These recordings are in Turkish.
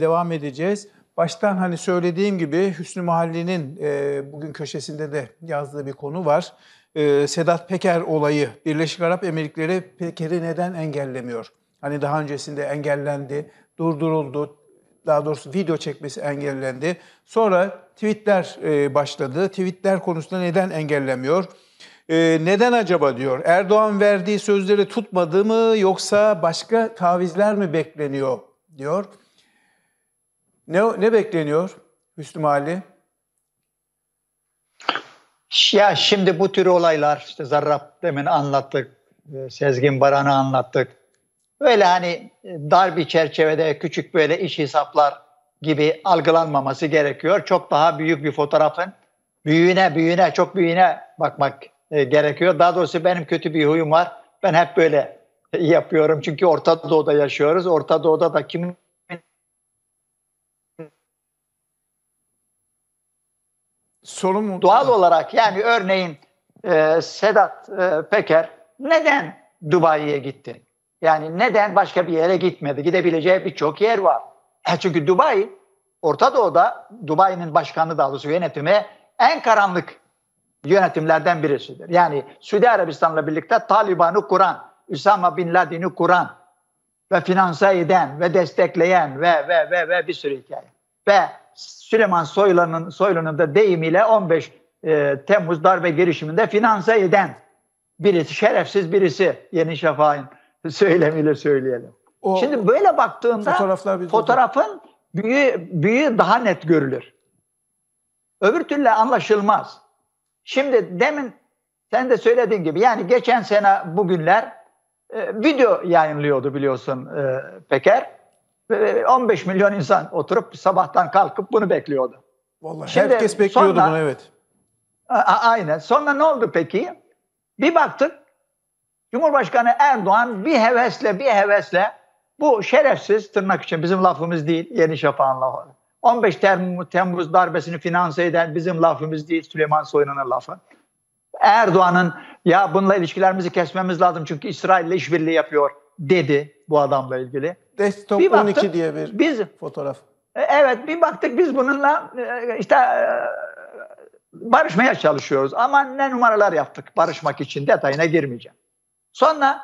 devam edeceğiz. Baştan hani söylediğim gibi Hüsnü Mahalli'nin e, bugün köşesinde de yazdığı bir konu var. E, Sedat Peker olayı, Birleşik Arap Emirlikleri Peker'i neden engellemiyor? Hani daha öncesinde engellendi, durduruldu, daha doğrusu video çekmesi engellendi. Sonra tweetler e, başladı. Tweetler konusunda neden engellemiyor? E, neden acaba diyor. Erdoğan verdiği sözleri tutmadı mı yoksa başka tavizler mi bekleniyor diyor. Ne, ne bekleniyor Hüsnü Ali? Ya şimdi bu tür olaylar işte Zarrab demin anlattık, e, Sezgin Baran'ı anlattık. Böyle hani e, dar bir çerçevede küçük böyle iş hesaplar gibi algılanmaması gerekiyor. Çok daha büyük bir fotoğrafın büyüğüne büyüğüne çok büyüğüne bakmak e, gerekiyor. Daha doğrusu benim kötü bir huyum var. Ben hep böyle yapıyorum. Çünkü Orta Doğu'da yaşıyoruz. Orta Doğu'da da kimin Sorun Doğal olarak yani örneğin e, Sedat e, Peker neden Dubai'ye gitti? Yani neden başka bir yere gitmedi? Gidebileceği birçok yer var. E çünkü Dubai, Orta Doğu'da Dubai'nin başkanlığı dağılısı yönetimi en karanlık yönetimlerden birisidir. Yani Suudi Arabistan'la birlikte Taliban'ı kuran, Üsama Bin Laden'i kuran ve finanse eden ve destekleyen ve ve ve ve bir sürü hikaye. Ve Süleyman Soylu'nun Soylu'nun da deyimiyle 15 e, Temmuz darbe girişiminde finanse eden birisi, şerefsiz birisi Yeni Şafak'ın söylemiyle söyleyelim. O, Şimdi böyle baktığımda fotoğrafın büyü, büyü daha net görülür. Öbür türlü anlaşılmaz. Şimdi demin sen de söylediğin gibi yani geçen sene bugünler e, video yayınlıyordu biliyorsun e, Peker. 15 milyon insan oturup sabahtan kalkıp bunu bekliyordu. Vallahi Şimdi herkes bekliyordu sonra, bunu evet. A- aynen. Sonra ne oldu peki? Bir baktık Cumhurbaşkanı Erdoğan bir hevesle bir hevesle bu şerefsiz tırnak için bizim lafımız değil Yeni Şafak'ın lafı. 15 Temmuz, Temmuz darbesini finanse eden bizim lafımız değil Süleyman Soylu'nun lafı. Erdoğan'ın ya bununla ilişkilerimizi kesmemiz lazım çünkü İsrail ile işbirliği yapıyor dedi bu adamla ilgili. Desktop bir baktık, 12 diye bir biz, fotoğraf. E, evet bir baktık biz bununla e, işte e, barışmaya çalışıyoruz. Ama ne numaralar yaptık barışmak için detayına girmeyeceğim. Sonra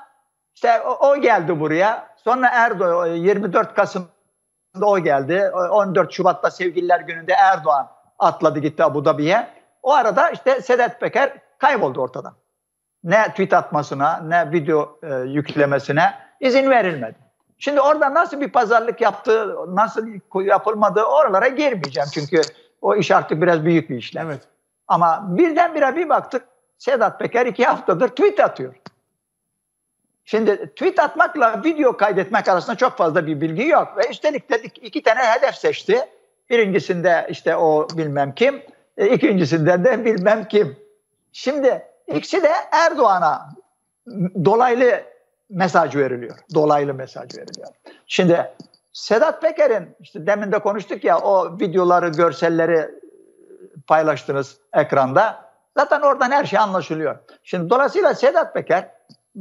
işte o, o geldi buraya. Sonra Erdoğan 24 Kasım'da o geldi. 14 Şubat'ta Sevgililer Günü'nde Erdoğan atladı gitti Abu Dhabi'ye. O arada işte Sedat Peker kayboldu ortadan ne tweet atmasına ne video e, yüklemesine izin verilmedi. Şimdi orada nasıl bir pazarlık yaptığı, nasıl yapılmadığı oralara girmeyeceğim. Çünkü o iş artık biraz büyük bir işlem. Evet. Ama birdenbire bir baktık Sedat Peker iki haftadır tweet atıyor. Şimdi tweet atmakla video kaydetmek arasında çok fazla bir bilgi yok. Ve üstelik dedik iki tane hedef seçti. Birincisinde işte o bilmem kim, e, ikincisinde de bilmem kim. Şimdi İkisi de Erdoğan'a dolaylı mesaj veriliyor. Dolaylı mesaj veriliyor. Şimdi Sedat Peker'in işte demin de konuştuk ya o videoları, görselleri paylaştınız ekranda. Zaten oradan her şey anlaşılıyor. Şimdi dolayısıyla Sedat Peker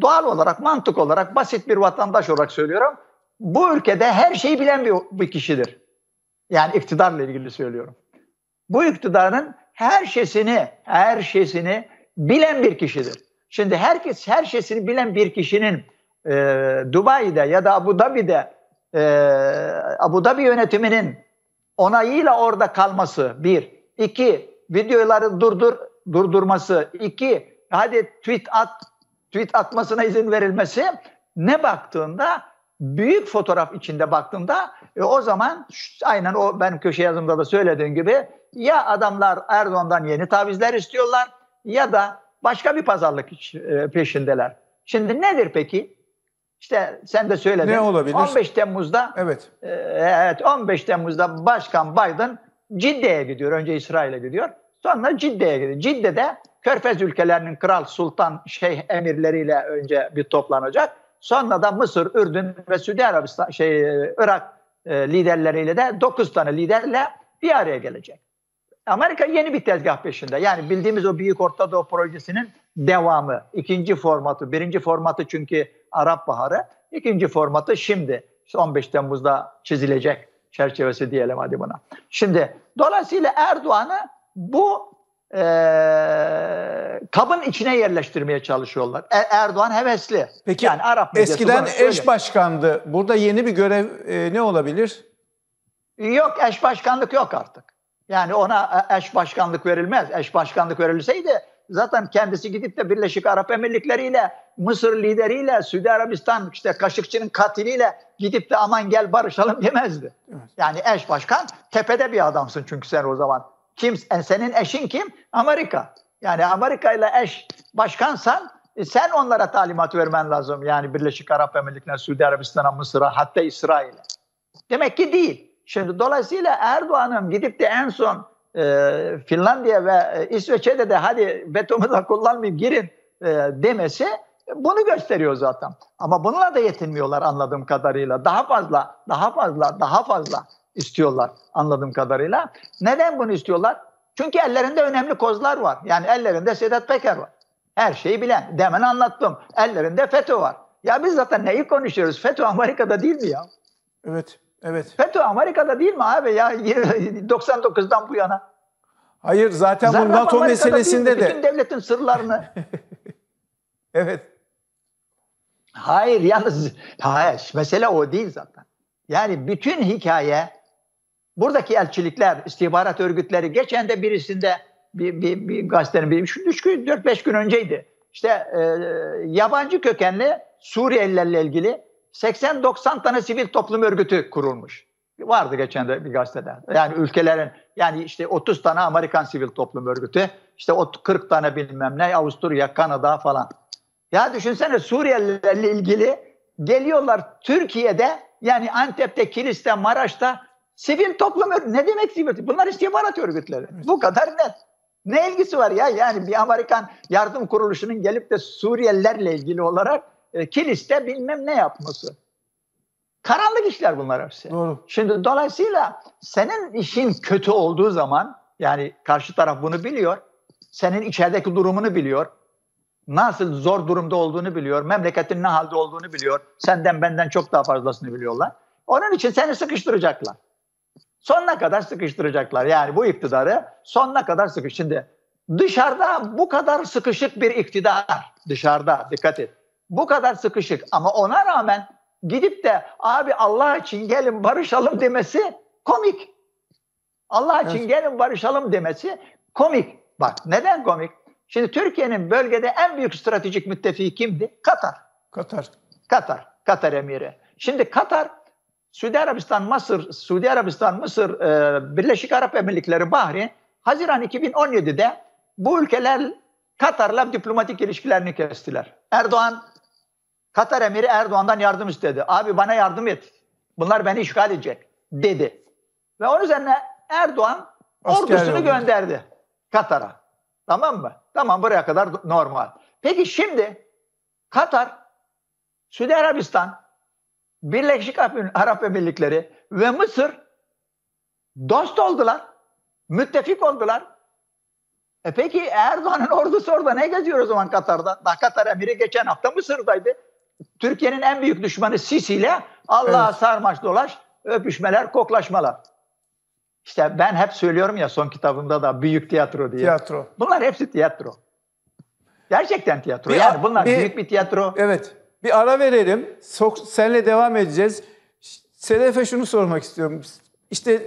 doğal olarak, mantık olarak, basit bir vatandaş olarak söylüyorum. Bu ülkede her şeyi bilen bir, bir kişidir. Yani iktidarla ilgili söylüyorum. Bu iktidarın her şeysini, her şeysini bilen bir kişidir. Şimdi herkes her şeysini bilen bir kişinin e, Dubai'de ya da Abu Dhabi'de e, Abu Dhabi yönetiminin onayıyla orada kalması bir. iki videoları durdur durdurması. iki hadi tweet at tweet atmasına izin verilmesi ne baktığında büyük fotoğraf içinde baktığında e, o zaman aynen o ben köşe yazımda da söylediğim gibi ya adamlar Erdoğan'dan yeni tavizler istiyorlar ya da başka bir pazarlık e, peşindeler. Şimdi nedir peki? İşte sen de söyledin. Ne olabilir? 15 Temmuz'da Evet. E, evet 15 Temmuz'da Başkan Biden Cidde'ye gidiyor. Önce İsrail'e gidiyor. Sonra Cidde'ye gidiyor. Cidde'de Körfez ülkelerinin kral, sultan, şeyh emirleriyle önce bir toplanacak. Sonra da Mısır, Ürdün ve Suudi Arabistan şey e, Irak e, liderleriyle de 9 tane liderle bir araya gelecek. Amerika yeni bir tezgah peşinde. Yani bildiğimiz o Büyük Orta Doğu projesinin devamı. ikinci formatı. Birinci formatı çünkü Arap Baharı. ikinci formatı şimdi. İşte 15 Temmuz'da çizilecek çerçevesi diyelim hadi buna. Şimdi dolayısıyla Erdoğan'ı bu e, kabın içine yerleştirmeye çalışıyorlar. Er, Erdoğan hevesli. Peki yani Arap eskiden eş başkandı. Burada yeni bir görev e, ne olabilir? Yok eş başkanlık yok artık. Yani ona e, eş başkanlık verilmez. Eş başkanlık verilseydi zaten kendisi gidip de Birleşik Arap Emirlikleri ile Mısır lideriyle, Suudi Arabistan işte Kaşıkçı'nın katiliyle gidip de aman gel barışalım demezdi. Yani eş başkan tepede bir adamsın çünkü sen o zaman. Kim, e, senin eşin kim? Amerika. Yani Amerika ile eş başkansan e, sen onlara talimat vermen lazım. Yani Birleşik Arap Emirlikleri'ne, Suudi Arabistan'a, Mısır'a hatta İsrail'e. Demek ki değil. Şimdi dolayısıyla Erdoğan'ın gidip de en son e, Finlandiya ve e, İsveç'e de hadi betonu da kullanmayayım girin e, demesi e, bunu gösteriyor zaten. Ama bununla da yetinmiyorlar anladığım kadarıyla. Daha fazla, daha fazla, daha fazla istiyorlar anladığım kadarıyla. Neden bunu istiyorlar? Çünkü ellerinde önemli kozlar var. Yani ellerinde Sedat Peker var. Her şeyi bilen. Demen anlattım. Ellerinde FETÖ var. Ya biz zaten neyi konuşuyoruz? FETÖ Amerika'da değil mi ya? Evet. Evet. FETÖ Amerika'da değil mi abi ya 99'dan bu yana? Hayır zaten, bu NATO Amerika'da meselesinde de. Bütün devletin sırlarını. evet. Hayır yalnız hayır, mesele o değil zaten. Yani bütün hikaye buradaki elçilikler, istihbarat örgütleri geçen de birisinde bir, bir, bir gazetenin bir, şu 4-5 gün önceydi. İşte e, yabancı kökenli Suriyelilerle ilgili 80-90 tane sivil toplum örgütü kurulmuş. Vardı geçen de bir gazetede. Yani ülkelerin yani işte 30 tane Amerikan sivil toplum örgütü, işte 40 tane bilmem ne Avusturya, Kanada falan. Ya düşünsene Suriyelilerle ilgili geliyorlar Türkiye'de yani Antep'te, Kilis'te, Maraş'ta sivil toplum örgütü. Ne demek sivil toplum? Bunlar istihbarat örgütleri. Bu kadar net. Ne ilgisi var ya? Yani bir Amerikan yardım kuruluşunun gelip de Suriyelilerle ilgili olarak e, kiliste bilmem ne yapması. Karanlık işler bunlar hepsi. Doğru. Şimdi dolayısıyla senin işin kötü olduğu zaman yani karşı taraf bunu biliyor. Senin içerideki durumunu biliyor. Nasıl zor durumda olduğunu biliyor. Memleketin ne halde olduğunu biliyor. Senden benden çok daha fazlasını biliyorlar. Onun için seni sıkıştıracaklar. Sonuna kadar sıkıştıracaklar. Yani bu iktidarı sonuna kadar sıkış. Şimdi dışarıda bu kadar sıkışık bir iktidar. Dışarıda dikkat et. Bu kadar sıkışık ama ona rağmen gidip de abi Allah için gelin barışalım demesi komik. Allah için evet. gelin barışalım demesi komik. Bak neden komik? Şimdi Türkiye'nin bölgede en büyük stratejik müttefiki kimdi? Katar. Katar. Katar. Katar emiri. Şimdi Katar Suudi Arabistan, Mısır, Suudi Arabistan, Mısır, e, Birleşik Arap Emirlikleri, Bahreyn Haziran 2017'de bu ülkeler Katar'la diplomatik ilişkilerini kestiler. Erdoğan Katar emiri Erdoğan'dan yardım istedi. Abi bana yardım et. Bunlar beni işgal edecek dedi. Ve onun üzerine Erdoğan Asker ordusunu yolda. gönderdi Katar'a. Tamam mı? Tamam buraya kadar normal. Peki şimdi Katar, Suudi Arabistan, Birleşik Arap Emirlikleri ve Mısır dost oldular. Müttefik oldular. E peki Erdoğan'ın ordusu orada ne geziyor o zaman Katar'da? Daha Katar emiri geçen hafta Mısır'daydı. Türkiye'nin en büyük düşmanı Sisi ile Allah'a evet. sarmaş dolaş öpüşmeler, koklaşmalar. İşte ben hep söylüyorum ya son kitabımda da büyük tiyatro diye. Tiyatro. Bunlar hepsi tiyatro. Gerçekten tiyatro. Bir, yani bunlar bir, büyük bir tiyatro. Evet. Bir ara verelim. Sok, senle devam edeceğiz. Sedef'e şunu sormak istiyorum. İşte